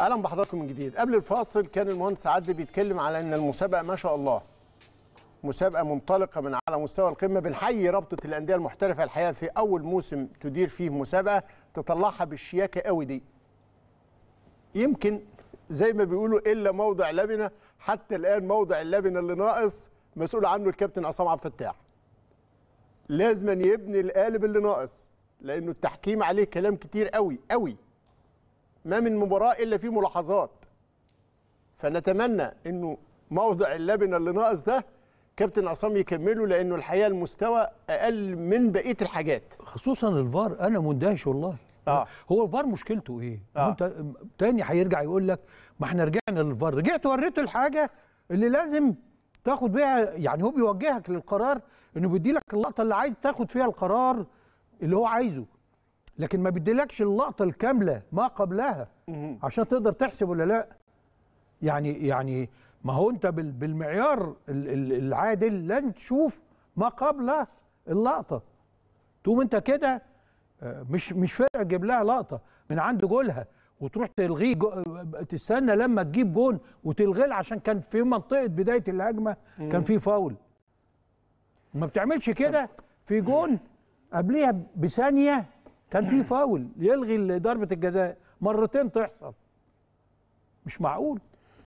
اهلا بحضراتكم من جديد قبل الفاصل كان المهندس عدلي بيتكلم على ان المسابقه ما شاء الله مسابقه منطلقه من على مستوى القمه بنحيي رابطه الانديه المحترفه الحقيقه في اول موسم تدير فيه مسابقه تطلعها بالشياكه قوي دي يمكن زي ما بيقولوا الا موضع لبنه حتى الان موضع اللبنه اللي ناقص مسؤول عنه الكابتن عصام عبد الفتاح لازما يبني القالب اللي ناقص لانه التحكيم عليه كلام كتير قوي قوي ما من مباراه الا في ملاحظات فنتمنى انه موضع اللبنه اللي ناقص ده كابتن عصام يكمله لانه الحقيقه المستوى اقل من بقيه الحاجات خصوصا الفار انا مندهش والله آه. هو الفار مشكلته ايه آه. انت تاني هيرجع يقول لك ما احنا رجعنا للفار رجعت وريته الحاجه اللي لازم تاخد بيها يعني هو بيوجهك للقرار انه بيدي لك اللقطه اللي عايز تاخد فيها القرار اللي هو عايزه لكن ما بيديلكش اللقطه الكامله ما قبلها عشان تقدر تحسب ولا لا يعني يعني ما هو انت بالمعيار العادل لن تشوف ما قبل اللقطه تقوم انت كده آه، مش مش فارق تجيب لها لقطه من عند جولها وتروح تلغيه جو... تستنى لما تجيب جون وتلغيه عشان كان في منطقه بدايه الهجمه كان في فاول ما بتعملش كده في جون قبليها بثانيه كان في فاول يلغي ضربه الجزاء مرتين تحصل مش معقول